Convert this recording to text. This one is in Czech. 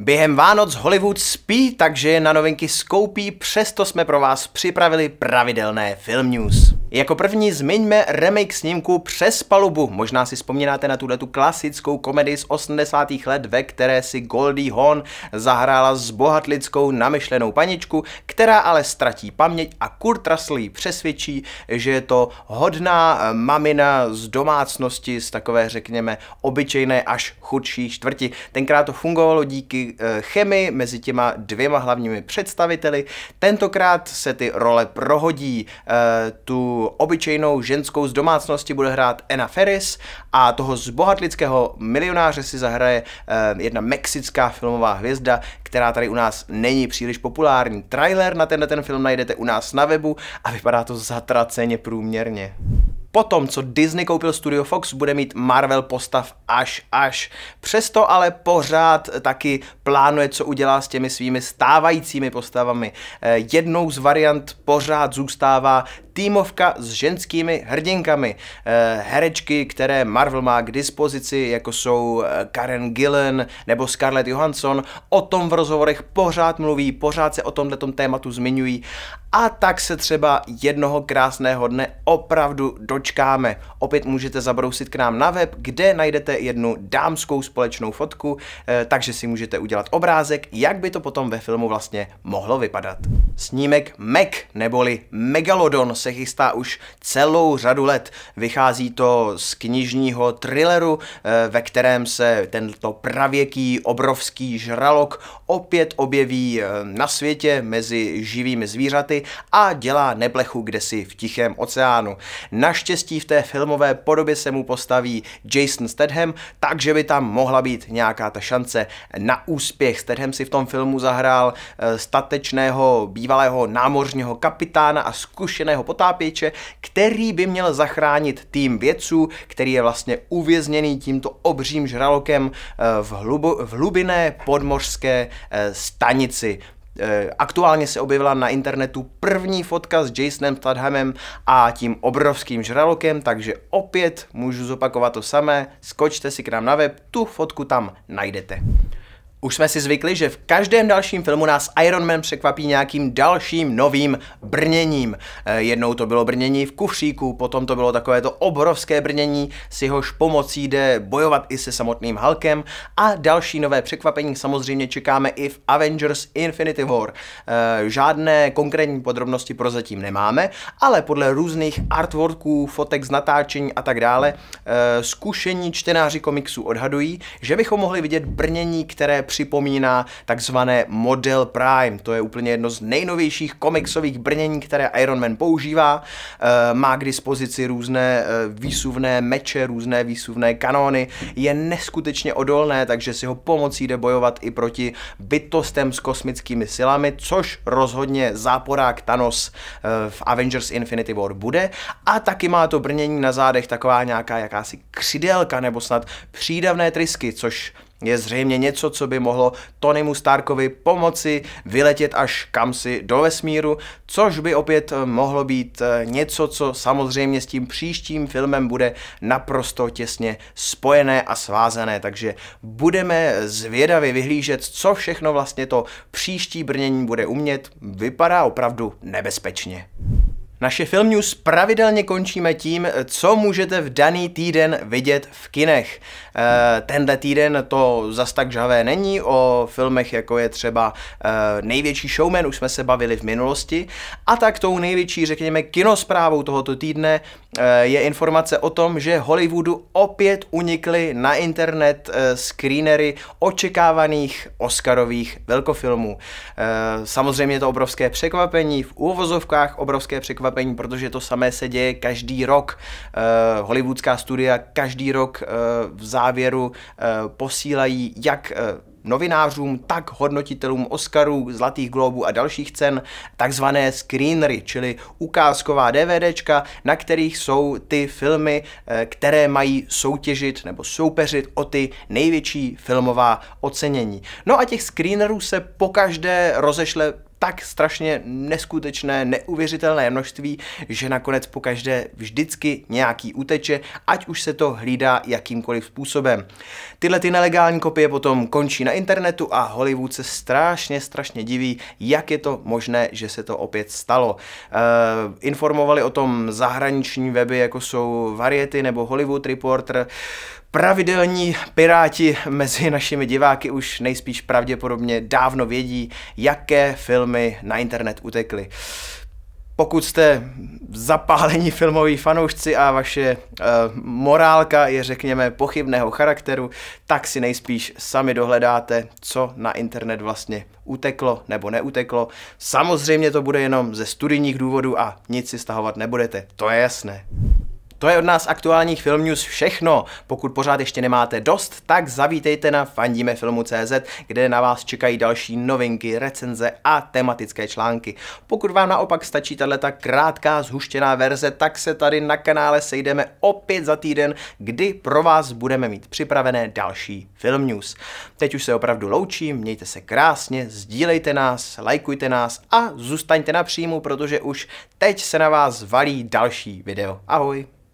Během Vánoc Hollywood spí, takže je na novinky skoupí, přesto jsme pro vás připravili pravidelné film news. Jako první zmiňme remake snímku Přes palubu. Možná si vzpomínáte na tuhle tu klasickou komedii z 80. let, ve které si Goldie Hawn zahrála s bohatlickou namyšlenou paničku, která ale ztratí paměť a Kurt Russell ji přesvědčí, že je to hodná eh, mamina z domácnosti, z takové řekněme obyčejné až chudší čtvrti. Tenkrát to fungovalo díky eh, chemii mezi těma dvěma hlavními představiteli. Tentokrát se ty role prohodí eh, tu obyčejnou ženskou z domácnosti bude hrát Ena Ferris a toho z bohatlického milionáře si zahraje eh, jedna mexická filmová hvězda, která tady u nás není příliš populární. Trailer na tenhle ten film najdete u nás na webu a vypadá to zatraceně průměrně. Potom, co Disney koupil studio Fox, bude mít Marvel postav až až. Přesto ale pořád taky plánuje, co udělá s těmi svými stávajícími postavami. Eh, jednou z variant pořád zůstává týmovka s ženskými hrdinkami. Eh, herečky, které Marvel má k dispozici, jako jsou eh, Karen Gillen nebo Scarlett Johansson, o tom v rozhovorech pořád mluví, pořád se o tomhle tématu zmiňují a tak se třeba jednoho krásného dne opravdu dočkáme. Opět můžete zabrousit k nám na web, kde najdete jednu dámskou společnou fotku, eh, takže si můžete udělat obrázek, jak by to potom ve filmu vlastně mohlo vypadat. Snímek Meg neboli Megalodon se se chystá už celou řadu let. Vychází to z knižního thrilleru, eh, ve kterém se tento pravěký obrovský žralok opět objeví eh, na světě mezi živými zvířaty a dělá neplechu kdesi v Tichém oceánu. Naštěstí v té filmové podobě se mu postaví Jason Statham, takže by tam mohla být nějaká ta šance na úspěch. Statham si v tom filmu zahrál eh, statečného bývalého námořního kapitána a zkušeného potápěče, který by měl zachránit tým vědců, který je vlastně uvězněný tímto obřím žralokem eh, v, hlubo, v hlubiné podmořské eh, stanici eh, aktuálně se objevila na internetu první fotka s Jasonem Tadhamem a tím obrovským žralokem, takže opět můžu zopakovat to samé, skočte si k nám na web, tu fotku tam najdete. Už jsme si zvykli, že v každém dalším filmu nás Iron Man překvapí nějakým dalším novým brněním. Eh, jednou to bylo brnění v kufříku, potom to bylo takové to obrovské brnění, s jehož pomocí jde bojovat i se samotným Hulkem a další nové překvapení samozřejmě čekáme i v Avengers Infinity War. Eh, žádné konkrétní podrobnosti prozatím nemáme, ale podle různých artworků, fotek z natáčení a tak dále, eh, zkušení čtenáři komiksů odhadují, že bychom mohli vidět brnění, které připomíná takzvané Model Prime. To je úplně jedno z nejnovějších komiksových brnění, které Iron Man používá. Eh, má k dispozici různé eh, výsuvné meče, různé výsuvné kanóny. Je neskutečně odolné, takže si ho pomocí jde bojovat i proti bytostem s kosmickými silami, což rozhodně záporák Thanos eh, v Avengers Infinity War bude. A taky má to brnění na zádech taková nějaká jakási křidelka nebo snad přídavné trysky, což je zřejmě něco, co by mohlo Tonymu Starkovi pomoci vyletět až kamsi do vesmíru, což by opět eh, mohlo být eh, něco, co samozřejmě s tím příštím filmem bude naprosto těsně spojené a svázané, takže budeme zvědavě vyhlížet, co všechno vlastně to příští brnění bude umět, vypadá opravdu nebezpečně. Naše Film News pravidelně končíme tím, co můžete v daný týden vidět v kinech. E, tenhle týden to zas tak žavé není, o filmech jako je třeba e, Největší showman, už jsme se bavili v minulosti. A tak tou největší, řekněme, kinosprávou tohoto týdne e, je informace o tom, že Hollywoodu opět unikly na internet e, screenery očekávaných Oscarových velkofilmů. E, samozřejmě je to obrovské překvapení, v úvozovkách obrovské překvapení, překvapení, protože to samé se děje každý rok. Uh, hollywoodská studia každý rok uh, v závěru uh, posílají jak novinářům, tak hodnotitelům Oscarů, Zlatých globů a dalších cen takzvané screenery, čili ukázková DVDčka, na kterých jsou ty filmy, které mají soutěžit nebo soupeřit o ty největší filmová ocenění. No a těch screenerů se pokaždé rozešle tak strašně neskutečné, neuvěřitelné množství, že nakonec po každé vždycky nějaký uteče, ať už se to hlídá jakýmkoliv způsobem. Tyhle ty nelegální kopie potom končí na internetu a Hollywood se strašně, strašně diví, jak je to možné, že se to opět stalo. E, informovali o tom zahraniční weby, jako jsou Variety nebo Hollywood Reporter, Pravidelní piráti mezi našimi diváky už nejspíš pravděpodobně dávno vědí, jaké filmy na internet utekly. Pokud jste zapálení filmoví fanoušci a vaše e, morálka je, řekněme, pochybného charakteru, tak si nejspíš sami dohledáte, co na internet vlastně uteklo nebo neuteklo. Samozřejmě to bude jenom ze studijních důvodů a nic si stahovat nebudete, to je jasné. To je od nás aktuálních Film News všechno. Pokud pořád ještě nemáte dost, tak zavítejte na CZ, kde na vás čekají další novinky, recenze a tematické články. Pokud vám naopak stačí tato krátká zhuštěná verze, tak se tady na kanále sejdeme opět za týden, kdy pro vás budeme mít připravené další Film News. Teď už se opravdu loučím, mějte se krásně, sdílejte nás, lajkujte nás a zůstaňte na příjmu, protože už teď se na vás valí další video. Ahoj!